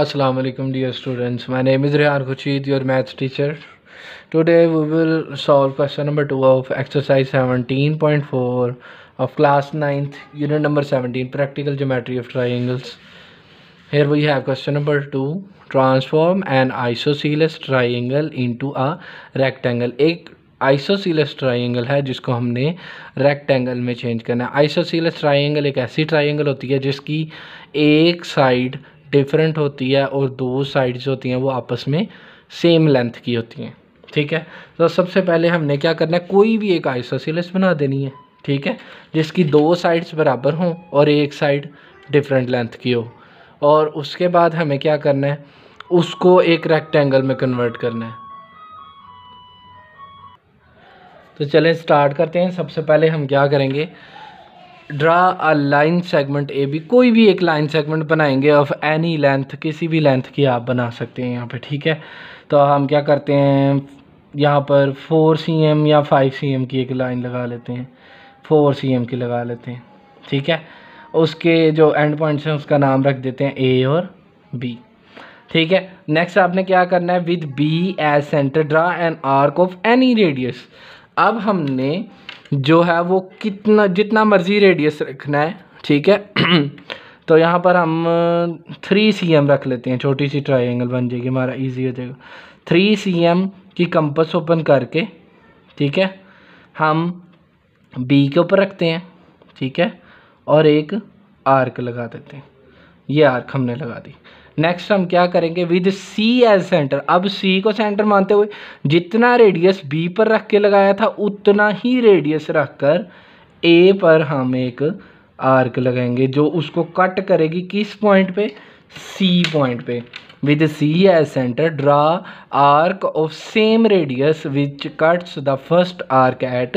अस्सलाम वालेकुम dear students my name is Rehan Khurshid your maths teacher today we will solve question number two of exercise seventeen point four of class ninth unit number seventeen practical geometry of triangles here we have question number two transform an isosceles triangle in a rectangle एक isosceles triangle है जिसको हमने rectangle में change करना है आइसोसीलस triangle एक ऐसी triangle होती है जिसकी एक साइड डिफरेंट होती है और दो साइड्स होती हैं वो आपस में सेम लेंथ की होती हैं ठीक है तो सबसे पहले हमने क्या करना है कोई भी एक आइसोसिलस बना देनी है ठीक है जिसकी दो साइड्स बराबर हों और एक साइड डिफरेंट लेंथ की हो और उसके बाद हमें क्या करना है उसको एक रेक्टेंगल में कन्वर्ट करना है तो चलें स्टार्ट करते हैं सबसे पहले हम क्या करेंगे draw a line segment A B कोई भी एक लाइन सेगमेंट बनाएंगे ऑफ एनी लेंथ किसी भी लेंथ की आप बना सकते हैं यहाँ पे ठीक है तो हम क्या करते हैं यहाँ पर फोर सी एम या फाइव सी एम की एक लाइन लगा लेते हैं फोर सी एम की लगा लेते हैं ठीक है उसके जो एंड पॉइंट्स हैं उसका नाम रख देते हैं ए और बी ठीक है नेक्स्ट आपने क्या करना है with B as centre draw an arc of any radius अब हमने जो है वो कितना जितना मर्ज़ी रेडियस रखना है ठीक है तो यहाँ पर हम थ्री सी एम रख लेते हैं छोटी सी ट्राइंगल बन जाएगी हमारा ईजी हो जाएगा थ्री सी एम की कंपस ओपन करके ठीक है हम बी के ऊपर रखते हैं ठीक है और एक आर्क लगा देते हैं ये आर्क हमने लगा दी नेक्स्ट हम क्या करेंगे विद सी एज सेंटर अब सी को सेंटर मानते हुए जितना रेडियस बी पर रख के लगाया था उतना ही रेडियस रख कर ए पर हम एक आर्क लगाएंगे जो उसको कट करेगी किस पॉइंट पे सी पॉइंट पे with C as centre draw arc of same radius which cuts the first arc at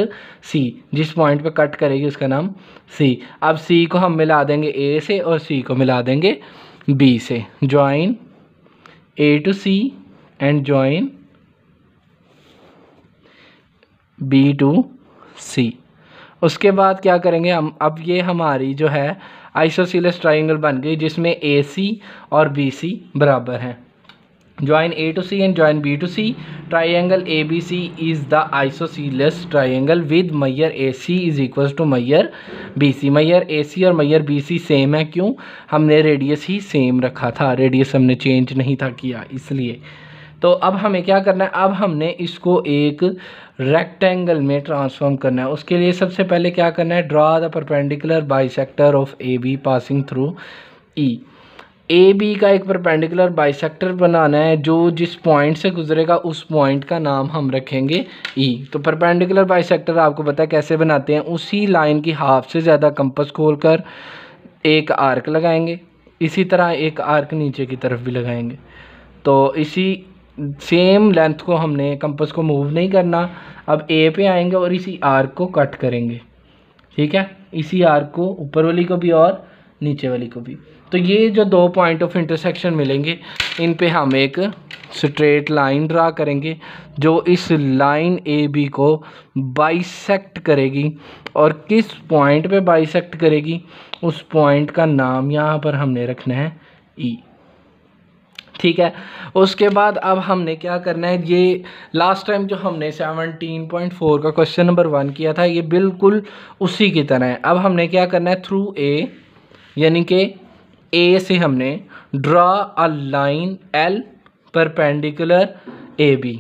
C जिस पॉइंट पे कट करेगी उसका नाम सी अब सी को हम मिला देंगे ए से और सी को मिला देंगे बी से join A to C and join B to C उसके बाद क्या करेंगे हम अब ये हमारी जो है आइसोसीलस ट्राइंगल बन गई जिसमें ए सी और बी सी बराबर हैं join A to C and join B to C triangle A B C is the ABC triangle with मैयर A C is AC to मैयर बी सी मैयर ए सी और मैयर बी सी same है क्यों हमने रेडियस ही सेम रखा था रेडियस हमने चेंज नहीं था किया इसलिए तो अब हमें क्या करना है अब हमने इसको एक रेक्टेंगल में ट्रांसफॉर्म करना है उसके लिए सबसे पहले क्या करना है draw the perpendicular bisector of A B passing through E A B का एक परपेंडिकुलर बाइसेक्टर बनाना है जो जिस पॉइंट से गुजरेगा उस पॉइंट का नाम हम रखेंगे ई e. तो परपेंडिकुलर बाइसेक्टर आपको पता है कैसे बनाते हैं उसी लाइन की हाफ से ज़्यादा कंपस खोल कर एक आर्क लगाएंगे इसी तरह एक आर्क नीचे की तरफ भी लगाएंगे तो इसी सेम लेंथ को हमने कंपस को मूव नहीं करना अब ए पे आएंगे और इसी आर्क को कट करेंगे ठीक है इसी आर्क को ऊपर वाली को भी और नीचे वाली को भी तो ये जो दो पॉइंट ऑफ इंटरसेक्शन मिलेंगे इन पे हम एक स्ट्रेट लाइन ड्रा करेंगे जो इस लाइन ए बी को बाइसेकट करेगी और किस पॉइंट पे बाइसेक्ट करेगी उस पॉइंट का नाम यहाँ पर हमने रखना है ई e। ठीक है उसके बाद अब हमने क्या करना है ये लास्ट टाइम जो हमने 17.4 का क्वेश्चन नंबर वन किया था ये बिल्कुल उसी की तरह है अब हमने क्या करना है थ्रू ए यानी कि ए से हमने ड्रा अ लाइन एल पर पेंडिकुलर ए बी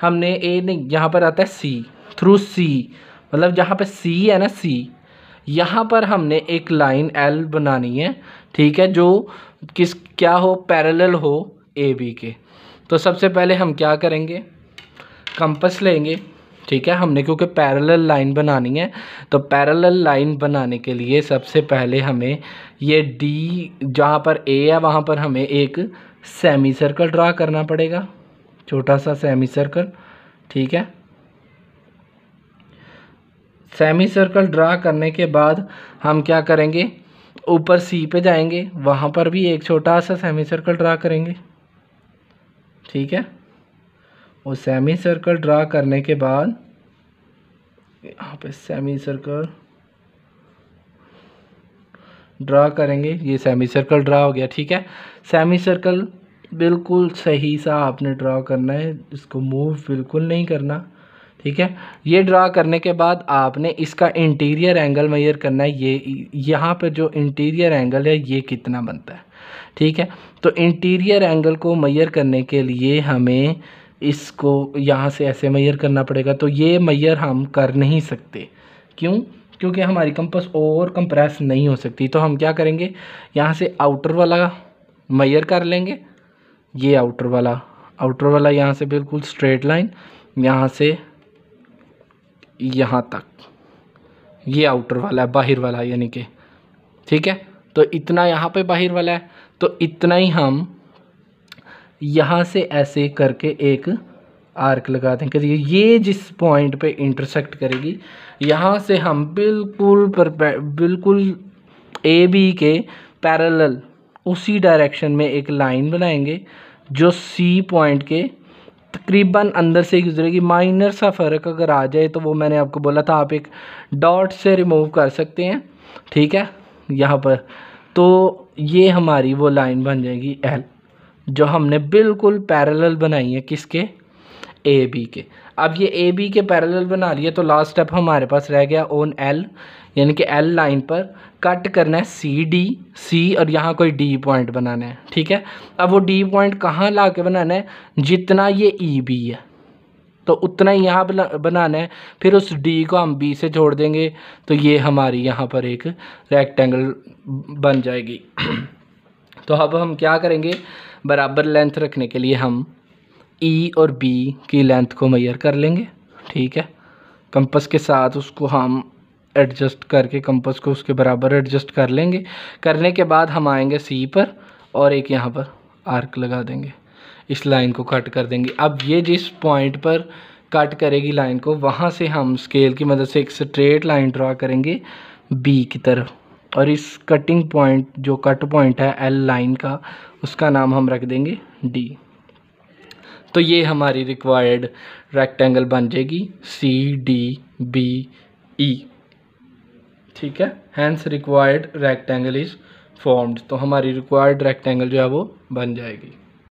हमने ए नहीं यहाँ पर आता है सी थ्रू सी मतलब जहाँ पर सी है ना सी यहाँ पर हमने एक लाइन एल बनानी है ठीक है जो किस क्या हो पैरेलल हो ए बी के तो सबसे पहले हम क्या करेंगे कंपस लेंगे ठीक है हमने क्योंकि पैरेलल लाइन बनानी है तो पैरेलल लाइन बनाने के लिए सबसे पहले हमें ये डी जहाँ पर ए है वहाँ पर हमें एक सेमी सर्कल ड्रा करना पड़ेगा छोटा सा सेमी सर्कल ठीक है सेमी सर्कल ड्रा करने के बाद हम क्या करेंगे ऊपर सी पे जाएंगे वहाँ पर भी एक छोटा सा सेमी सर्कल ड्रा करेंगे ठीक है और सेमी सर्कल ड्रा करने के बाद यहाँ पे सेमी सर्कल ड्रा करेंगे ये सेमी सर्कल ड्रा हो गया ठीक है सेमी सर्कल बिल्कुल सही सा आपने ड्रा करना है इसको मूव बिल्कुल नहीं करना ठीक है ये ड्रा करने के बाद आपने इसका इंटीरियर एंगल मेजर करना है ये यहाँ पर जो इंटीरियर एंगल है ये कितना बनता है ठीक है तो इंटीरियर एंगल को मेजर करने के लिए हमें इसको यहाँ से ऐसे मैयर करना पड़ेगा तो ये मैयर हम कर नहीं सकते क्यों क्योंकि हमारी कंपस ओवर कंप्रेस नहीं हो सकती तो हम क्या करेंगे यहाँ से आउटर वाला मैयर कर लेंगे ये आउटर वाला आउटर वाला यहाँ से बिल्कुल स्ट्रेट लाइन यहाँ से यहाँ तक ये आउटर वाला है बाहर वाला यानी कि ठीक है तो इतना यहाँ पे बाहर वाला है तो इतना ही हम यहाँ से ऐसे करके एक आर्क लगा दें करिए ये जिस पॉइंट पे इंटरसेक्ट करेगी यहाँ से हम बिल्कुल पर बिल्कुल ए बी के पैरेलल उसी डायरेक्शन में एक लाइन बनाएंगे जो सी पॉइंट के तकरीबन अंदर से गुजरेगी माइनर सा फ़र्क अगर आ जाए तो वो मैंने आपको बोला था आप एक डॉट से रिमूव कर सकते हैं ठीक है यहाँ पर तो ये हमारी वो लाइन बन जाएगी एल जो हमने बिल्कुल पैरेलल बनाई है किसके ए बी के अब ये ए बी के पैरेलल बना लिए तो लास्ट स्टेप हमारे पास रह गया ओन एल यानी कि एल लाइन पर कट करना है सी डी सी और यहाँ कोई डी पॉइंट बनाना है ठीक है अब वो डी पॉइंट कहाँ ला के बनाना है जितना ये ई e, बी है तो उतना ही यहाँ बनाना है फिर उस डी को हम बी से जोड़ देंगे तो ये हमारी यहाँ पर एक रेक्टेंगल बन जाएगी तो अब हम क्या करेंगे बराबर लेंथ रखने के लिए हम ई e और बी की लेंथ को मैयर कर लेंगे ठीक है कंपस के साथ उसको हम एडजस्ट करके कंपस को उसके बराबर एडजस्ट कर लेंगे करने के बाद हम आएंगे सी पर और एक यहाँ पर आर्क लगा देंगे इस लाइन को कट कर देंगे अब ये जिस पॉइंट पर कट करेगी लाइन को वहाँ से हम स्केल की मदद से एक स्ट्रेट लाइन ड्रा करेंगे बी की तरफ और इस कटिंग पॉइंट जो कट पॉइंट है एल लाइन का उसका नाम हम रख देंगे डी तो ये हमारी रिक्वायर्ड रेक्टेंगल बन जाएगी सी डी बी ई ठीक है hence required rectangle is formed तो हमारी रिक्वायर्ड रेक्टेंगल जो है वो बन जाएगी